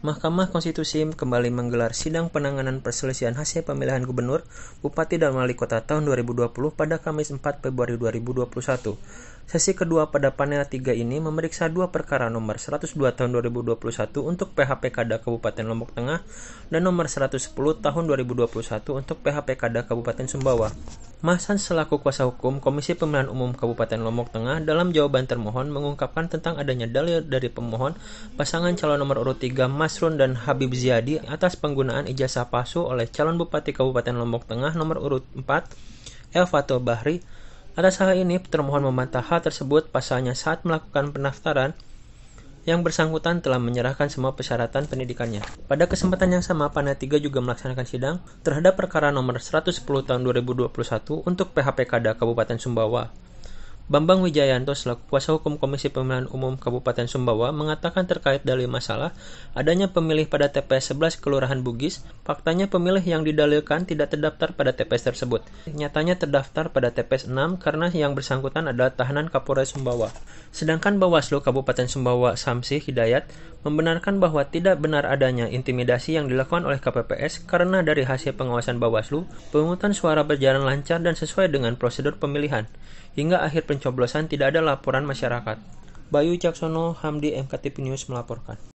Mahkamah Konstitusi kembali menggelar sidang penanganan perselisihan hasil pemilihan gubernur, bupati, dan wali kota tahun 2020 pada Kamis 4 Februari 2021. Sesi kedua pada panel 3 ini memeriksa dua perkara nomor 102 tahun 2021 untuk PHPKD Kabupaten Lombok Tengah dan nomor 110 tahun 2021 untuk PHPKD Kabupaten Sumbawa. Mahsan selaku kuasa hukum Komisi Pemilihan Umum Kabupaten Lombok Tengah dalam jawaban termohon mengungkapkan tentang adanya dalil dari pemohon pasangan calon nomor urut 3 Masrun dan Habib Ziyadi atas penggunaan ijazah palsu oleh calon Bupati Kabupaten Lombok Tengah nomor urut 4 El Bahri. Atas hal ini, termohon membantah hal tersebut pasalnya saat melakukan pendaftaran, yang bersangkutan telah menyerahkan semua persyaratan pendidikannya. Pada kesempatan yang sama, panel tiga juga melaksanakan sidang terhadap perkara nomor 110 tahun 2021 untuk PHPKD Kabupaten Sumbawa Bambang Wijayanto selaku kuasa hukum Komisi Pemilihan Umum Kabupaten Sumbawa mengatakan terkait dalil masalah adanya pemilih pada TPS 11 Kelurahan Bugis, faktanya pemilih yang didalilkan tidak terdaftar pada TPS tersebut. Nyatanya terdaftar pada TPS 6 karena yang bersangkutan adalah tahanan Kapolres Sumbawa. Sedangkan Bawaslu Kabupaten Sumbawa Samsi Hidayat membenarkan bahwa tidak benar adanya intimidasi yang dilakukan oleh KPPS karena dari hasil pengawasan Bawaslu, pemungutan suara berjalan lancar dan sesuai dengan prosedur pemilihan. Hingga akhir pencoblosan tidak ada laporan masyarakat. Bayu Caksono, Hamdi MKTP News melaporkan.